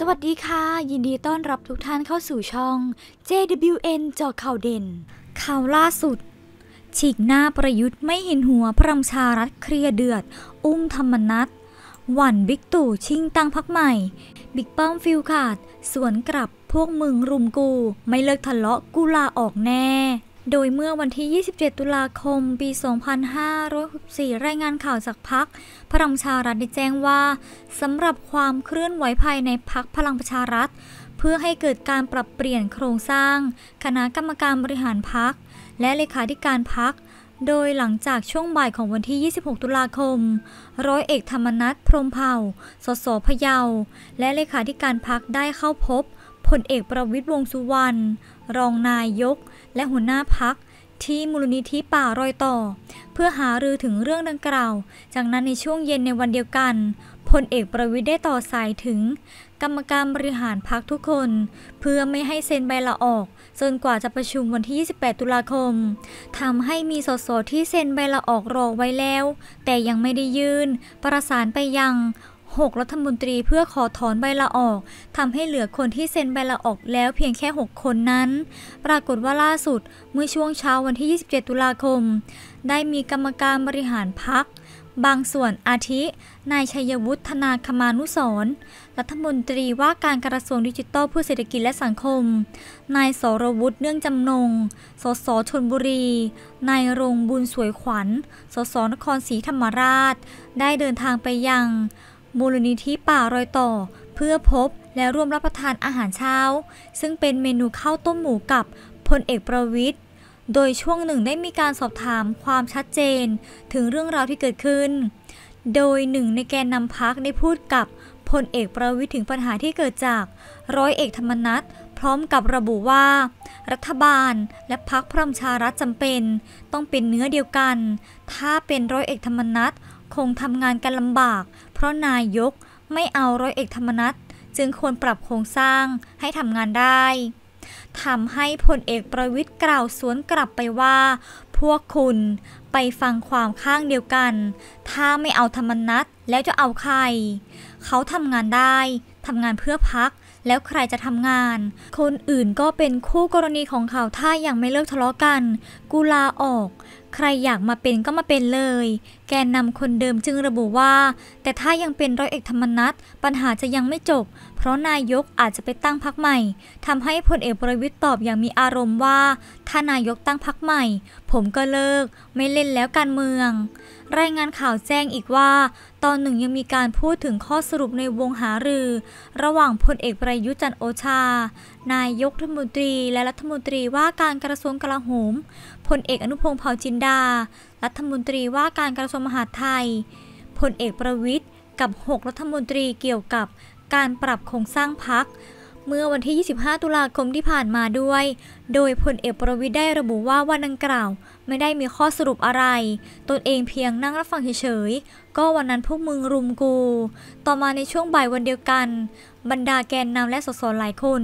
สวัสดีค่ะ ยินดีต้อนรับทุกท่านเข้าสู่ช่อง JWN จอข่าวเด่น ข่าวล่าสุด ฉีกหน้าประยุทธ์ไม่เห็นหัวพระมชารัฐเคลียเดือด อุ้มธรรมนัตหวันบิ๊กตู่ชิงตังพักใหม่บิ๊กป้อมฟิลขาดสวนกลับพวกมึงรุมกูไม่เลิกทะเลาะกูลาออกแน่โดยเมื่อวันที่ 27 ตุลาคม ปี 2564รายงานข่าวจากพักพลังประชารัฐได้แจ้งว่าสำหรับความเคลื่อนไหวภายในพักพลังประชารัฐเพื่อให้เกิดการปรับเปลี่ยนโครงสร้าง คณะกรรมการบริหารพัก และเลขาธิการพัก โดยหลังจากช่วงบ่ายของวันที่ 26 ตุลาคม ร้อยเอกธรรมนัฐพรมเผ่า สสพะเยา และเลขาธิการพักได้เข้าพบพลเอกประวิทย์วงสุวรรณรองนายก และหัวหน้าพักที่มูลนิธิป่ารอยต่อ เพื่อหารือถึงเรื่องดังกล่าวจากนั้นในช่วงเย็นในวันเดียวกันพลเอกประวิทย์ได้ต่อสายถึง กรรมการบริหารพักทุกคน เพื่อไม่ให้ เซ็นใบลาออกจนกว่าจะประชุมวันที่ 28 ตุลาคมทำให้มีสสที่ เซ็นใบลาออกรอไว้แล้ว แต่ยังไม่ได้ยืน่นประสานไปยัง6 รัฐมนตรีเพื่อขอถอนใบลาออก ทำให้เหลือคนที่เซ็นใบลาออกแล้วเพียงแค่ 6 คนนั้น ปรากฏว่าล่าสุดเมื่อช่วงเช้าวันที่ 27 ตุลาคม ได้มีกรรมการบริหารพัก บางส่วนอาทินายชัยวุฒิธนาคมานุสร รัฐมนตรีว่าการกระทรวงดิจิทัลเพื่อเศรษฐกิจและสังคมนายสรวุฒิเนื่องจำนง สสชนบุรีนายรงบุญสวยขวัญ สสนครศรีธรรมราช ได้เดินทางไปยังมูลนิธิป่ารอยต่อเพื่อพบและร่วมรับประทานอาหารเช้า ซึ่งเป็นเมนูข้าวต้มหมูกับพลเอกประวิทย์โดยช่วงหนึ่งได้มีการสอบถามความชัดเจนถึงเรื่องราวที่เกิดขึ้น โดยหนึ่งในแกนนำพักได้พูดกับพลเอกประวิทย์ถึงปัญหาที่เกิดจาก ร้อยเอกธรรมนัฐพร้อมกับระบุว่า รัฐบาลและพักพลังชารัฐจำเป็นต้องเป็นเนื้อเดียวกัน ถ้าเป็นร้อยเอกธรรมนัฐคงทำงานกันลำบาก เพราะนายกไม่เอาร้อยเอกธรรมนัฐจึงควรปรับโครงสร้างให้ทำงานได้ทำให้พลเอกประวิทย์กล่าวสวนกลับไปว่า พวกคุณไปฟังความข้างเดียวกัน ถ้าไม่เอาธรรมนัตแล้วจะเอาใครเขาทำงานได้ทำงานเพื่อพักแล้วใครจะทำงาน คนอื่นก็เป็นคู่กรณีของเขาถ้ายังไม่เลิกทะเลาะกัน กูลาออกใครอยากมาเป็นก็มาเป็นเลย แกนนำคนเดิมจึงระบุว่า แต่ถ้ายังเป็นร้อยเอกธรรมนัฐปัญหาจะยังไม่จบ เพราะนายกอาจจะไปตั้งพักใหม่ ทำให้พลเอกประวิตยตอบอย่างมีอารมณ์ว่า ถ้านายกตั้งพักใหม่ ผมก็เลิก ไม่เล่นแล้วการเมือง รายงานข่าวแจ้งอีกว่า ตอนหนึ่งยังมีการพูดถึงข้อสรุปในวงหารือ ระหว่างพลเอกประยุจันโอชา นายกรัฐมนตรีและรัฐมนตรีว่าการกระทรวงกลาโหมพลเอกอนุพงศ์เผ่าจินดา รัฐมนตรีว่าการกระทรวงมหาดไทยพลเอกประวิทย์กับ 6 รัฐมนตรีเกี่ยวกับการปรับโครงสร้างพัก เมื่อวันที่ 25 ตุลาคมที่ผ่านมาด้วย โดยพลเอกประวิทย์ได้ระบุว่าวันดังกล่าวไม่ได้มีข้อสรุปอะไร ตนเองเพียงนั่งรับฟังเฉยๆ ก็วันนั้นพวกมึงรุมกู ต่อมาในช่วงบ่ายวันเดียวกัน บรรดาแกนนำและสสหลายคน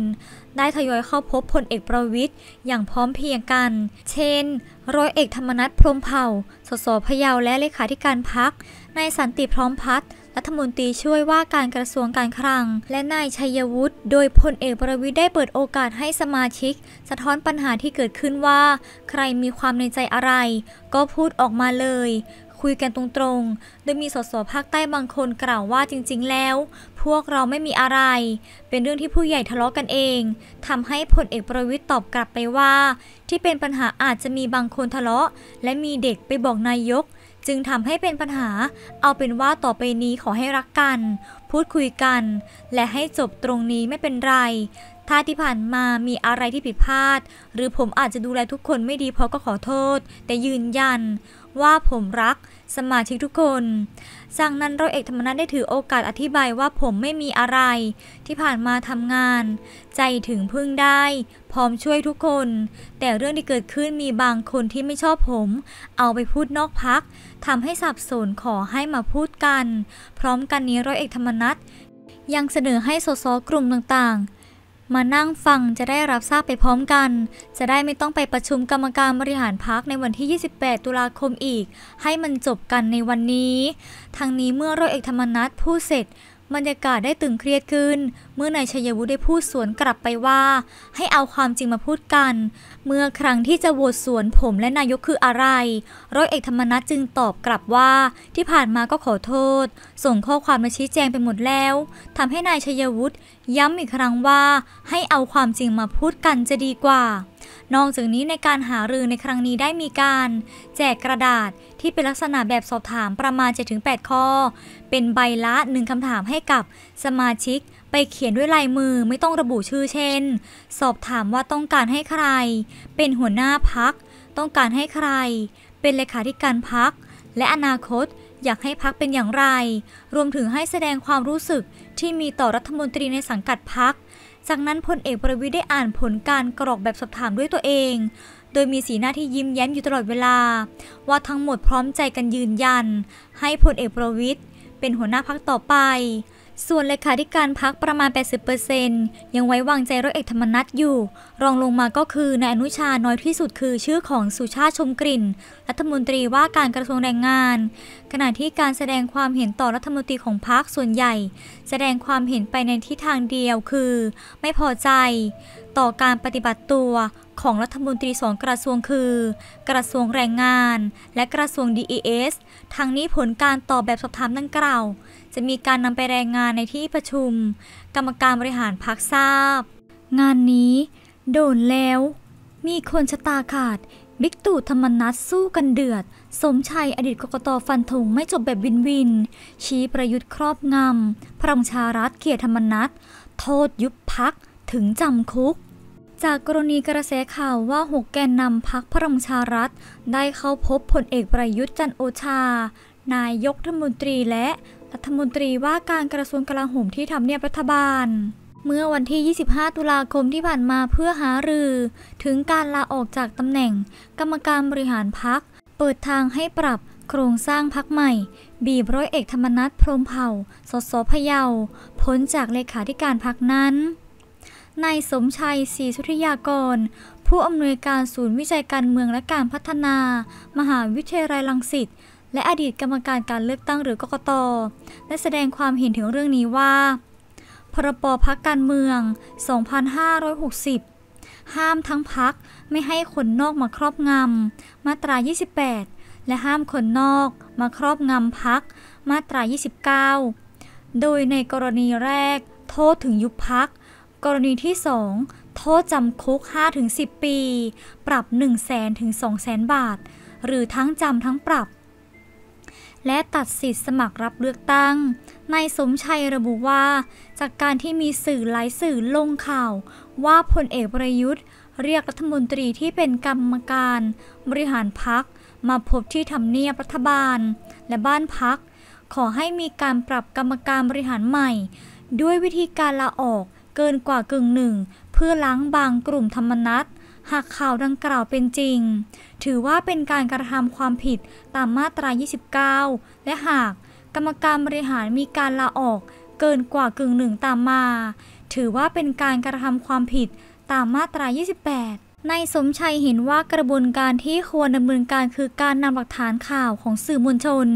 ได้ทยอยเข้าพบพลเอกประวิทย์อย่างพร้อมเพียงกัน เช่น ร้อยเอกธรรมนัฐพรมเผ่า สสพยาวและเลขาธิการพักนายสันติพร้อมพัฒน์รัฐมนตรีช่วยว่าการกระทรวงการคลัง และนายชัยวุฒิ โดยพลเอกประวิทย์ได้เปิดโอกาสให้สมาชิก สะท้อนปัญหาที่เกิดขึ้นว่า ใครมีความในใจอะไร ก็พูดออกมาเลยุยกันตรงๆ โดยมีสสภาคใต้บางคนกล่าวว่าจริงๆ แล้ว พวกเราไม่มีอะไร เป็นเรื่องที่ผู้ใหญ่ทะเลาะกันเอง ทำให้พลเอกประวิทย์ตอบกลับไปว่า ที่เป็นปัญหาอาจจะมีบางคนทะเลาะ และมีเด็กไปบอกนายก จึงทำให้เป็นปัญหา เอาเป็นว่าต่อไปนี้ขอให้รักกัน พูดคุยกัน และให้จบตรงนี้ไม่เป็นไรถ้าที่ผ่านมามีอะไรที่ผิดพลาด หรือผมอาจจะดูแลทุกคนไม่ดีพอก็ขอโทษ แต่ยืนยันว่าผมรัก สมาชิกทุกคนสั่งนั้นร้อยเอกธรรมนัฐได้ถือโอกาสอธิบายว่าผมไม่มีอะไรที่ผ่านมาทำงาน ใจถึงพึ่งได้ พร้อมช่วยทุกคน แต่เรื่องที่เกิดขึ้นมีบางคนที่ไม่ชอบผม เอาไปพูดนอกพักทำให้สับสนขอให้มาพูดกัน พร้อมกันนี้ร้อยเอกธรรมนัฐยังเสนอให้สสกลุ่มต่างมานั่งฟังจะได้รับทราบไปพร้อมกัน จะได้ไม่ต้องไปประชุมกรรมการบริหารพักในวันที่ 28 ตุลาคมอีก ให้มันจบกันในวันนี้ ทางนี้เมื่อร้อยเอกธรรมนัฐพูดเสร็จบรรยากาศได้ตึงเครียดขึ้น เมื่อนายชัยวุฒิได้พูดสวนกลับไปว่า ให้เอาความจริงมาพูดกัน เมื่อครั้งที่จะโหวตสวนผมและนายกคืออะไร ร้อยเอกธรรมนัฐจึงตอบกลับว่า ที่ผ่านมาก็ขอโทษ ส่งข้อความมาชี้แจงไปหมดแล้ว ทำให้นายชัยวุฒิย้ำอีกครั้งว่าให้เอาความจริงมาพูดกันจะดีกว่านอกจากนี้ในการหารือในครั้งนี้ได้มีการ แจกกระดาษที่เป็นลักษณะแบบสอบถามประมาณ7-8ข้อ เป็นใบละหนึ่งคำถามให้กับสมาชิก ไปเขียนด้วยลายมือไม่ต้องระบุชื่อเช่น สอบถามว่าต้องการให้ใคร เป็นหัวหน้าพัก ต้องการให้ใคร เป็นเลขาธิการพักและอนาคต อยากให้พักเป็นอย่างไร รวมถึงให้แสดงความรู้สึกที่มีต่อรัฐมนตรีในสังกัดพักจากนั้นพลเอกประวิทย์ได้อ่านผลการกรอกแบบสอบถามด้วยตัวเอง โดยมีสีหน้าที่ยิ้มแย้มอยู่ตลอดเวลา ว่าทั้งหมดพร้อมใจกันยืนยัน ให้พลเอกประวิทย์เป็นหัวหน้าพักต่อไปส่วนเลขาธิการพักประมาณ 80%ยังไว้วางใจร้อยเอกธรรมนัฐอยู่ รองลงมาก็คือนายอนุชาน้อยที่สุดคือชื่อของสุชาติชมกลิ่นรัฐมนตรีว่าการกระทรวงแรงงาน ขณะที่การแสดงความเห็นต่อรัฐมนตรีของพักส่วนใหญ่ แสดงความเห็นไปในทิศทางเดียวคือไม่พอใจ ต่อการปฏิบัติตัวของรัฐมนตรีสองกระทรวงคือ กระทรวงแรงงานและกระทรวง DES ทางนี้ผลการตอบแบบสอบถามดังกล่าวจะมีการนำไปแรงงานในที่ประชุม กรรมการบริหารพักทราบ งานนี้โดนแล้ว มีคนชะตาขาด บิ๊กตู่ธรรมนัสสู้กันเดือด สมชัยอดีตกกตฟันธงไม่จบแบบวินวิน ชี้ประยุทธ์ครอบงำพระองชารัฐเกียรติธรรมนัสโทษยุบพักถึงจำคุกจากกรณีกระแสข่าวว่าหกแกนนำพักพลังชารัฐ ได้เข้าพบพลเอกประยุทธ์จันโอชา นายกรัฐมนตรีและรัฐมนตรีว่าการกระทรวงกลาโหมที่ทำเนียบรัฐบาล เมื่อวันที่ 25 ตุลาคมที่ผ่านมาเพื่อหารือ ถึงการลาออกจากตำแหน่ง กรรมการบริหารพัก เปิดทางให้ปรับโครงสร้างพักใหม่ บีบร้อยเอกธรรมนัฐพรมเผ่าสสพะเยาพ้นจากเลขาธิการพักนั้นนายสมชัยศรีสุริยากร ผู้อำนวยการศูนย์วิจัยการเมืองและการพัฒนา มหาวิทยาลัยรังสิต และอดีตกรรมการการเลือกตั้งหรือกกตได้แสดงความเห็นถึงเรื่องนี้ว่า พรบพักการเมือง 2560 ห้ามทั้งพักไม่ให้คนนอกมาครอบงำ มาตรา 28 และห้ามคนนอกมาครอบงำพัก มาตรา 29 โดยในกรณีแรกโทษถึงยุบพักกรณีที่ 2 โทษจำคุก 5-10 ปี ปรับ 1 0 0 0 0 0ถึง200,000 บาท หรือทั้งจำทั้งปรับ และตัดสิทธิ์สมัครรับเลือกตั้ง นายสมชัยระบุว่า จากการที่มีสื่อหลายสื่อลงข่าว ว่าพลเอกประยุทธ์ เรียกรัฐมนตรีที่เป็นกรรมการ บริหารพักมาพบที่ทำเนียบรัฐบาล และบ้านพัก ขอให้มีการปรับกรรมการบริหารใหม่ ด้วยวิธีการลาออกเกินกว่ากึ่งหนึ่งเพื่อล้างบางกลุ่มธรรมนัตหากข่าวดังกล่าวเป็นจริง ถือว่าเป็นการกระทำความผิดตามมาตรา29 และหากกรรมการบริหารมีการลาออก เกินกว่ากึ่งหนึ่งตามมา ถือว่าเป็นการกระทำความผิดตามมาตรา28นายสมชัยเห็นว่ากระบวนการที่ควรดำเนินการคือการนำหลักฐานข่าวของสื่อมวลชน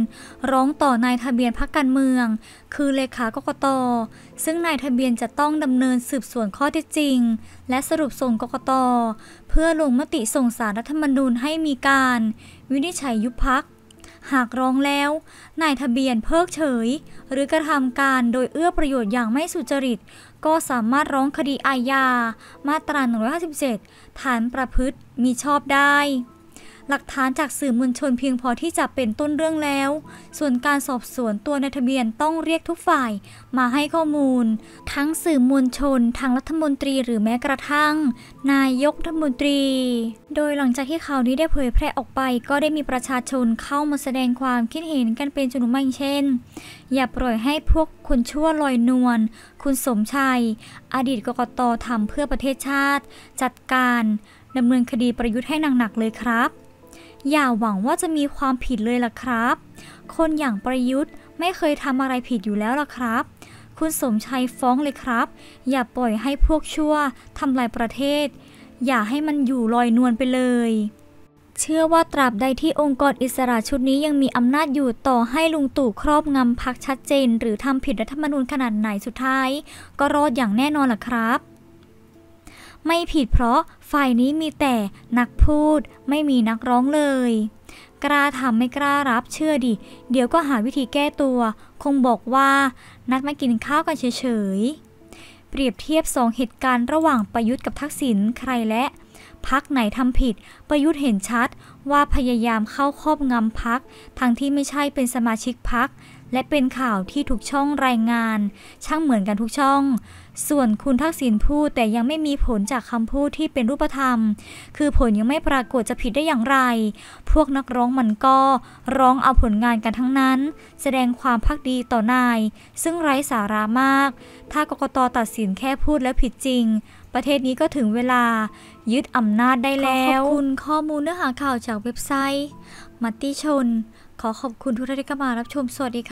ร้องต่อนายทะเบียนพรรคการเมือง คือเลขากกตซึ่งนายทะเบียนจะต้องดำเนินสืบสวนข้อเท็จจริง และสรุปส่งกกตเพื่อลงมติส่งสารรัฐธรรมนูญให้มีการ วินิจฉัยยุบพักหากร้องแล้วนายทะเบียนเพิกเฉย หรือกระทำการโดยเอื้อประโยชน์อย่างไม่สุจริต ก็สามารถร้องคดีอาญา มาตรา157 ฐานประพฤติมีชอบได้หลักฐานจากสื่อมวลชนเพียงพอที่จะเป็นต้นเรื่องแล้ว ส่วนการสอบสวนตัวานทะเบียนต้องเรียกทุกฝ่ายมาให้ข้อมูล ทั้งสื่อมวลชนทางรัฐมนตรีหรือแม้กระทั่ง นายกรัฐมนตรี โดยหลังจากที่ข่าวนี้ได้เผยแพร่ออกไป ก็ได้มีประชาชนเข้ามาแสดงความคิดเห็นกันเป็นจำนวนมากเช่น อย่าปล่อยให้พวกคนชั่วลอยนวลคุณสมชัยอดีตกกตทำเพื่อประเทศชาติ จัดการดำเนินคดีประยุทธ์ให้หนักๆเลยครับอย่าหวังว่าจะมีความผิดเลยล่ะครับ คนอย่างประยุทธ์ไม่เคยทำอะไรผิดอยู่แล้วล่ะครับ คุณสมชัยฟ้องเลยครับ อย่าปล่อยให้พวกชั่วทำลายประเทศ อย่าให้มันอยู่ลอยนวลไปเลย เชื่อว่าตราบใดที่องค์กรอิสระชุดนี้ยังมีอำนาจอยู่ต่อให้ลุงตู่ครอบงำพักชัดเจน หรือทำผิดรัฐธรรมนูญขนาดไหนสุดท้าย ก็รอดอย่างแน่นอนล่ะครับไม่ผิดเพราะฝ่ายนี้มีแต่นักพูดไม่มีนักร้องเลย กล้าทำไม่กล้ารับเชื่อดิ เดี๋ยวก็หาวิธีแก้ตัว คงบอกว่า นัดมากินข้าวกันเฉยๆ เปรียบเทียบสองเหตุการณ์ ระหว่างประยุทธ์กับทักษิณใครและ พักไหนทำผิด ประยุทธ์เห็นชัด ว่าพยายามเข้าครอบงำพักทั้งที่ไม่ใช่เป็นสมาชิกพัก และเป็นข่าวที่ทุกช่องรายงาน ช่างเหมือนกันทุกช่องส่วนคุณทักษิณพูดแต่ยังไม่มีผลจากคำพูดที่เป็นรูปธรรม คือผลยังไม่ปรากฏจะผิดได้อย่างไร พวกนักร้องมันก็ ร้องเอาผลงานกันทั้งนั้น แสดงความพักดีต่อนาย ซึ่งไร้สาระมาก ถ้ากกตตัดสินแค่พูดแล้วผิดจริง ประเทศนี้ก็ถึงเวลายึดอำนาจได้แล้ว ขอบคุณข้อมูลเนื้อหาข่าวจากเว็บไซต์มัตติชน ขอขอบคุณทุกท่านที่เข้ามารับชมสวัสดีค่ะ